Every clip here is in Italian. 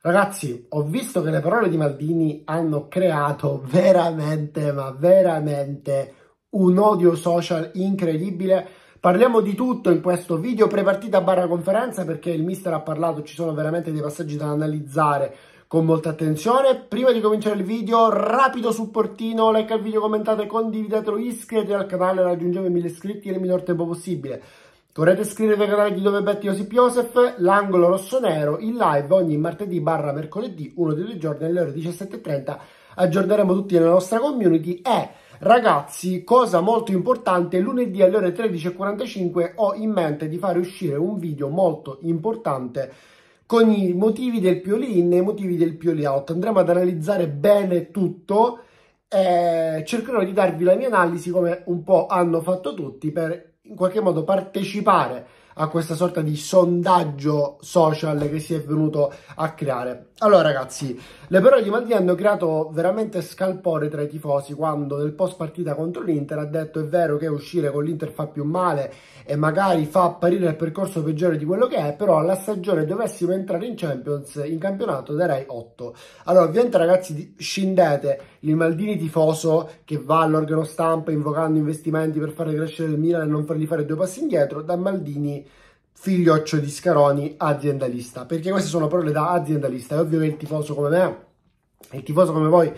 Ragazzi, ho visto che le parole di Maldini hanno creato veramente, ma veramente un odio social incredibile. Parliamo di tutto in questo video prepartita barra conferenza perché il mister ha parlato, ci sono veramente dei passaggi da analizzare con molta attenzione. Prima di cominciare il video, rapido supportino, like al video, commentate, condividetelo, iscrivetevi al canale, raggiungiamo i 1000 iscritti nel minor tempo possibile. Dovrete iscrivervi al canale di Dove Betti Josip Josef, l'angolo rossonero, in live ogni martedì barra mercoledì, uno dei due giorni alle ore 17.30. Aggiorneremo tutti nella nostra community e ragazzi, cosa molto importante, lunedì alle ore 13.45 ho in mente di fare uscire un video molto importante con i motivi del Pioli in e i motivi del Pioli out. Andremo ad analizzare bene tutto E cercherò di darvi la mia analisi come un po' hanno fatto tutti per in qualche modo partecipare a questa sorta di sondaggio social che si è venuto a creare. Allora ragazzi, le parole di Maldini hanno creato veramente scalpore tra i tifosi quando nel post partita contro l'Inter ha detto è vero che uscire con l'Inter fa più male e magari fa apparire il percorso peggiore di quello che è, però alla stagione dovessimo entrare in Champions, in campionato darei 8. Allora ovviamente ragazzi scindete il Maldini tifoso che va all'organo stampa invocando investimenti per fare crescere il Milan e non fargli fare due passi indietro, da Maldini figlioccio di Scaroni aziendalista, perché queste sono parole da aziendalista, è ovvio che il tifoso come me, il tifoso come voi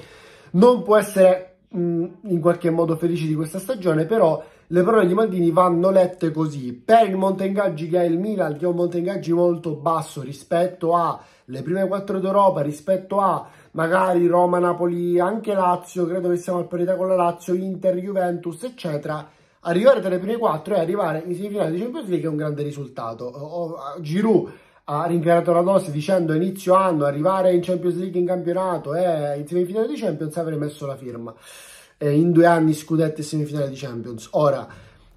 non può essere mh, mm, in qualche modo felice di questa stagione, però le parole di Maldini vanno lette così. Per il monte ingaggi che ha il Milan, che è un monte ingaggi molto basso rispetto alle prime quattro d'Europa, rispetto a magari Roma, Napoli, anche Lazio, credo che siamo al parità con la Lazio, Inter, Juventus, eccetera, arrivare tra le prime quattro e arrivare in semifinale di Champions League è un grande risultato. Giroud ha ringraziato la Dose dicendo inizio anno arrivare in Champions League in campionato e eh, in semifinale di Champions avrei messo la firma eh, in due anni scudetti e semifinali di Champions. Ora,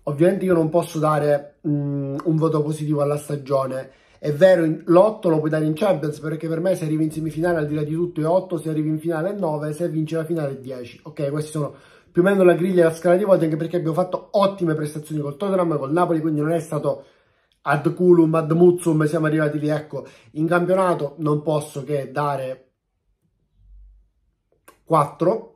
ovviamente io non posso dare mh, mm, un voto positivo alla stagione. È vero, l'8 lo puoi dare in Champions, perché per me se arrivi in semifinale al di là di tutto è 8, se arrivi in finale è 9, se vinci la finale è 10. Ok, questi sono più o meno la griglia e la scala di voti, anche perché abbiamo fatto ottime prestazioni col Tottenham e col Napoli, quindi non è stato ad culum, ad muzzum, siamo arrivati lì. Ecco, in campionato non posso che dare 4,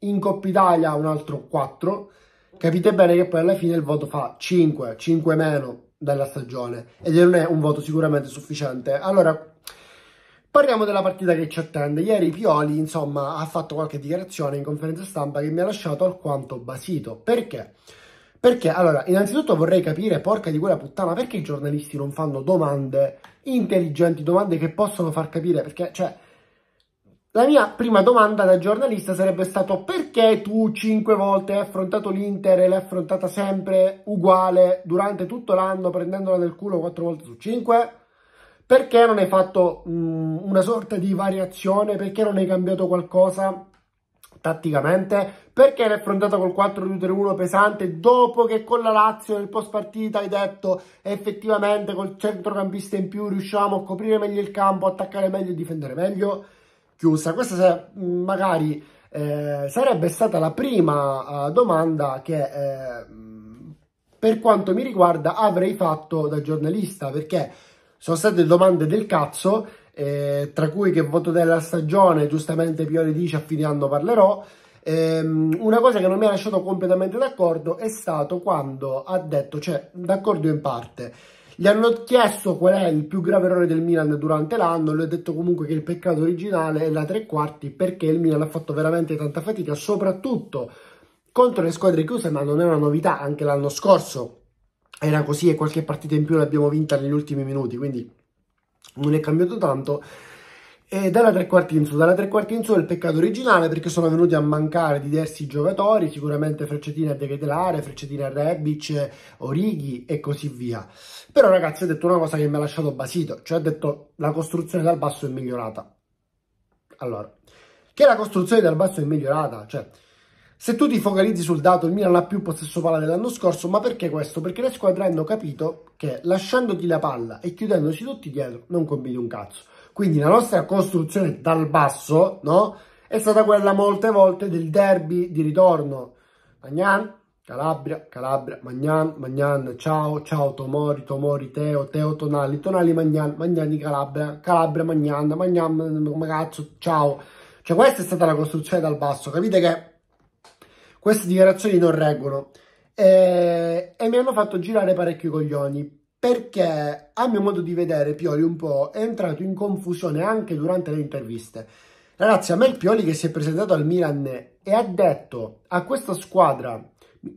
in Coppa Italia un altro 4, capite bene che poi alla fine il voto fa 5, 5 meno della stagione ed non è un voto sicuramente sufficiente. Allora, parliamo della partita che ci attende. Ieri Pioli, insomma, ha fatto qualche dichiarazione in conferenza stampa che mi ha lasciato alquanto basito. Perché? Perché, allora, innanzitutto vorrei capire, porca di quella puttana, perché i giornalisti non fanno domande intelligenti, domande che possono far capire, perché, cioè, la mia prima domanda da giornalista sarebbe stata perché tu cinque volte hai affrontato l'Inter e l'hai affrontata sempre uguale durante tutto l'anno prendendola nel culo quattro volte su cinque? Perché non hai fatto mh, mm, una sorta di variazione? Perché non hai cambiato qualcosa? tatticamente, perché l'hai affrontata col 4-2-3-1 pesante dopo che con la Lazio nel post partita hai detto effettivamente col centrocampista in più riusciamo a coprire meglio il campo, attaccare meglio e difendere meglio? chiusa. Questa magari eh, sarebbe stata la prima eh, domanda che eh, per quanto mi riguarda avrei fatto da giornalista perché sono state domande del cazzo eh, tra cui che voto della stagione giustamente Pioli dice a fine anno parlerò ehm, una cosa che non mi ha lasciato completamente d'accordo è stato quando ha detto, cioè d'accordo in parte, gli hanno chiesto qual è il più grave errore del Milan durante l'anno, lui ha detto comunque che il peccato originale è la tre quarti perché il Milan ha fatto veramente tanta fatica, soprattutto contro le squadre chiuse, ma non è una novità, anche l'anno scorso era così e qualche partita in più l'abbiamo vinta negli ultimi minuti, quindi non è cambiato tanto e dalla tre quarti in su. Dalla tre quarti in su è il peccato originale perché sono venuti a mancare diversi giocatori, sicuramente Freccetina a Devetelare, Freccetina a Rebic, Orighi e così via. Però ragazzi ho detto una cosa che mi ha lasciato basito, cioè ho detto la costruzione dal basso è migliorata. Allora, che la costruzione dal basso è migliorata, cioè... Se tu ti focalizzi sul dato, il Milan ha più possesso palla dell'anno scorso, ma perché questo? Perché le squadre hanno capito che lasciandoti la palla e chiudendosi tutti dietro non combini un cazzo. Quindi la nostra costruzione dal basso, no? È stata quella molte volte del derby di ritorno. Magnan, Calabria, Calabria, Magnan, Magnan, ciao, ciao Tomori, Tomori, Teo, Teo Tonali, Tonali Magnan, Magnan di Calabria, Calabria Magnan, Magnan, ragazzo, ciao. Cioè questa è stata la costruzione dal basso, capite che queste dichiarazioni non reggono. E, e mi hanno fatto girare parecchi coglioni perché a mio modo di vedere Pioli un po' è entrato in confusione anche durante le interviste. Ragazzi, a me il Pioli che si è presentato al Milan e ha detto a questa squadra,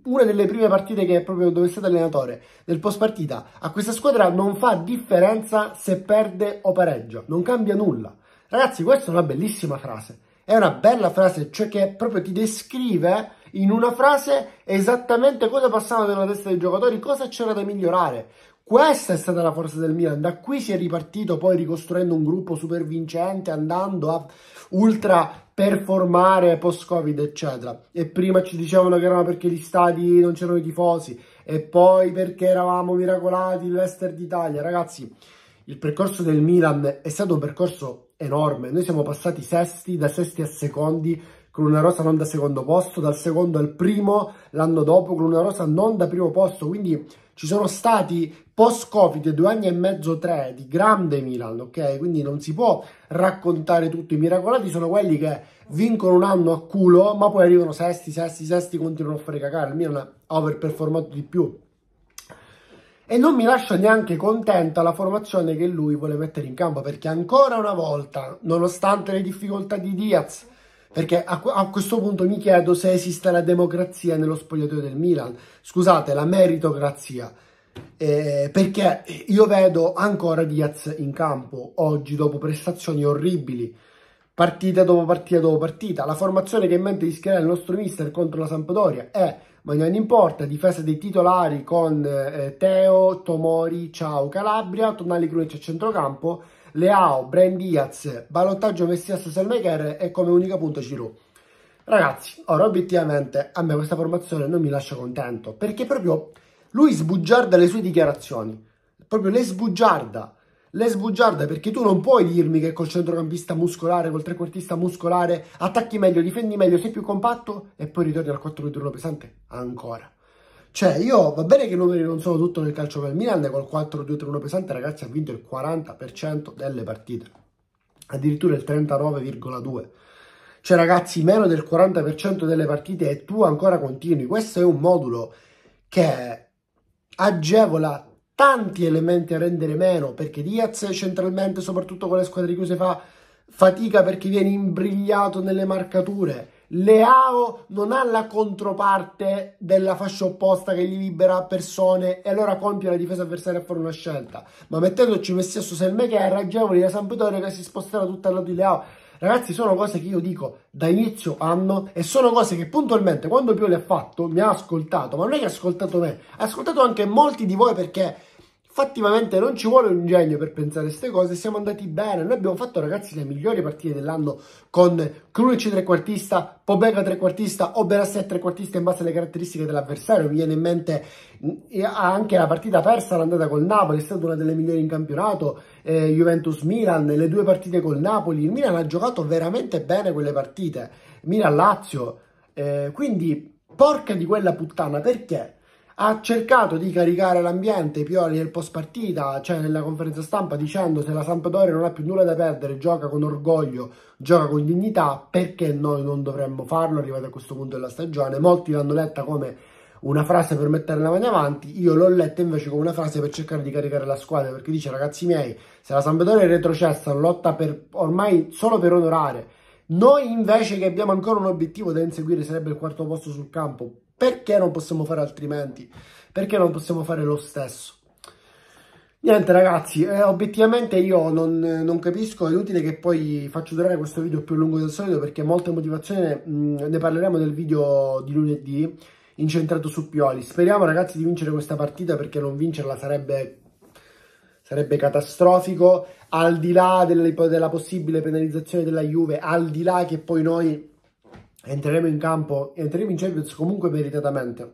una delle prime partite che è proprio dove è stato allenatore, del post partita, a questa squadra non fa differenza se perde o pareggia, non cambia nulla. Ragazzi, questa è una bellissima frase. È una bella frase, cioè che proprio ti descrive in una frase esattamente cosa passava nella testa dei giocatori, cosa c'era da migliorare. Questa è stata la forza del Milan, da qui si è ripartito poi ricostruendo un gruppo super vincente, andando a ultra performare post-Covid, eccetera. E prima ci dicevano che era perché gli stadi non c'erano i tifosi, e poi perché eravamo miracolati l'Ester d'Italia. Ragazzi, il percorso del Milan è stato un percorso enorme. Noi siamo passati sesti, da sesti a secondi, con una rosa non da secondo posto, dal secondo al primo l'anno dopo con una rosa non da primo posto, quindi ci sono stati post-Covid due anni e mezzo, tre di grande Milan, ok? Quindi non si può raccontare tutto, i miracolati sono quelli che vincono un anno a culo, ma poi arrivano sesti, sesti, sesti, continuano a fare cacare, il Milan ha overperformato di più. E non mi lascia neanche contenta la formazione che lui vuole mettere in campo, perché ancora una volta, nonostante le difficoltà di Diaz, perché a, a, questo punto mi chiedo se esiste la democrazia nello spogliatoio del Milan. Scusate, la meritocrazia. Eh, perché io vedo ancora Diaz in campo oggi dopo prestazioni orribili, partita dopo partita dopo partita. La formazione che in mente di schierare il nostro mister contro la Sampdoria è ma non importa, difesa dei titolari con eh, Teo, Tomori, Ciao, Calabria, Tonali Crunic a centrocampo Leao, Brian Diaz, ballottaggio Messias Selmaker e come unica punta Giroud. Ragazzi, ora obiettivamente a me questa formazione non mi lascia contento perché proprio lui sbugiarda le sue dichiarazioni, proprio le sbugiarda, le sbugiarda perché tu non puoi dirmi che col centrocampista muscolare, col trequartista muscolare attacchi meglio, difendi meglio, sei più compatto e poi ritorni al 4-2 turno pesante ancora. Cioè, io va bene che i numeri non sono tutto nel calcio per Milan, col 4-2-3-1 pesante, ragazzi, ha vinto il 40% delle partite, addirittura il 39,2%. Cioè, ragazzi, meno del 40% delle partite e tu ancora continui. Questo è un modulo che agevola tanti elementi a rendere meno, perché Diaz centralmente, soprattutto con le squadre chiuse, fa fatica perché viene imbrigliato nelle marcature Leao non ha la controparte della fascia opposta che gli libera persone e allora compie la difesa avversaria a fare una scelta. Ma mettendoci Messia su che è ragionevole la Sampdoria che si sposterà tutto al lato di Leao. Ragazzi, sono cose che io dico da inizio anno e sono cose che puntualmente quando Pioli ha fatto mi ha ascoltato, ma non è che ha ascoltato me, ha ascoltato anche molti di voi perché fattivamente non ci vuole un genio per pensare a queste cose, siamo andati bene, noi abbiamo fatto ragazzi le migliori partite dell'anno con Krunic trequartista, Pobega trequartista o Benassi trequartista in base alle caratteristiche dell'avversario, mi viene in mente mm, anche la partita persa l'andata col Napoli, è stata una delle migliori in campionato, eh, Juventus-Milan, le due partite col Napoli, il Milan ha giocato veramente bene quelle partite, Milan-Lazio, eh, quindi porca di quella puttana, perché? ha cercato di caricare l'ambiente Pioli nel post partita, cioè nella conferenza stampa, dicendo se la Sampdoria non ha più nulla da perdere, gioca con orgoglio, gioca con dignità, perché noi non dovremmo farlo arrivati a questo punto della stagione? Molti l'hanno letta come una frase per mettere la mano avanti, io l'ho letta invece come una frase per cercare di caricare la squadra, perché dice ragazzi miei, se la Sampdoria è retrocessa lotta per, ormai solo per onorare, noi invece che abbiamo ancora un obiettivo da inseguire sarebbe il quarto posto sul campo, perché non possiamo fare altrimenti? Perché non possiamo fare lo stesso? Niente ragazzi, eh, obiettivamente io non, non, capisco, è inutile che poi faccio durare questo video più lungo del solito perché molta motivazione, mh, mm, ne parleremo nel video di lunedì incentrato su Pioli. Speriamo ragazzi di vincere questa partita perché non vincerla sarebbe, sarebbe catastrofico, al di là della possibile penalizzazione della Juve, al di là che poi noi entreremo in campo, entreremo in Champions comunque meritatamente,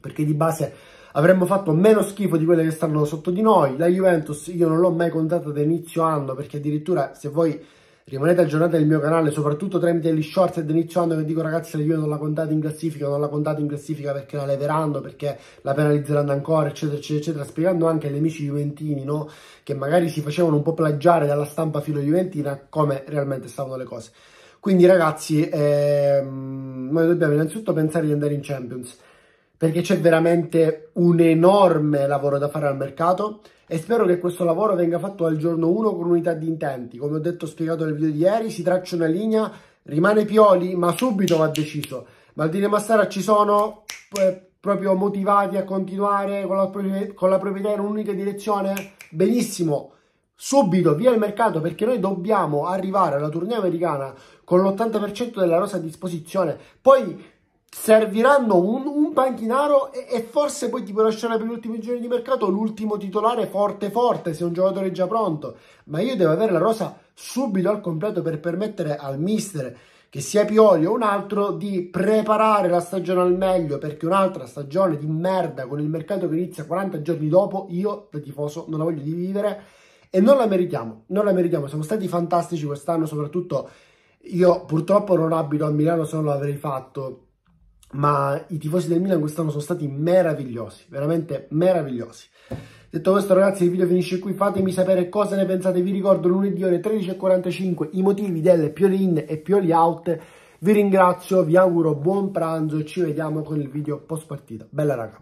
perché di base avremmo fatto meno schifo di quelle che stanno sotto di noi. La Juventus io non l'ho mai contata da inizio anno, perché addirittura se voi rimanete aggiornati nel mio canale, soprattutto tramite gli shorts ad inizio anno che dico ragazzi la Juventus non la contate in classifica, non la contate in classifica perché la leveranno, perché la penalizzeranno ancora, eccetera, eccetera, eccetera, spiegando anche agli amici juventini, no? Che magari si facevano un po' plagiare dalla stampa filo-juventina come realmente stavano le cose. Quindi ragazzi, ehm, noi dobbiamo innanzitutto pensare di andare in Champions perché c'è veramente un enorme lavoro da fare al mercato e spero che questo lavoro venga fatto al giorno 1 con unità di intenti. Come ho detto, spiegato nel video di ieri, si traccia una linea, rimane Pioli, ma subito va deciso. Maldini e Massara ci sono eh, proprio motivati a continuare con la, con la proprietà in un'unica direzione? Benissimo, subito via il mercato perché noi dobbiamo arrivare alla tournée americana con l'80% della rosa a disposizione. Poi serviranno un, un panchinaro e, e, forse poi ti puoi lasciare per gli ultimi giorni di mercato l'ultimo titolare forte forte se un giocatore è già pronto. Ma io devo avere la rosa subito al completo per permettere al mister che sia Pioli o un altro, di preparare la stagione al meglio, perché un'altra stagione di merda con il mercato che inizia 40 giorni dopo, io da tifoso non la voglio vivere e non la meritiamo, non la meritiamo, siamo stati fantastici quest'anno, soprattutto io purtroppo non abito a Milano se non l'avrei fatto, ma i tifosi del Milan quest'anno sono stati meravigliosi, veramente meravigliosi. Detto questo ragazzi il video finisce qui, fatemi sapere cosa ne pensate, vi ricordo lunedì ore 13.45 i motivi delle pioli in e pioli out, vi ringrazio, vi auguro buon pranzo e ci vediamo con il video post partita. Bella raga!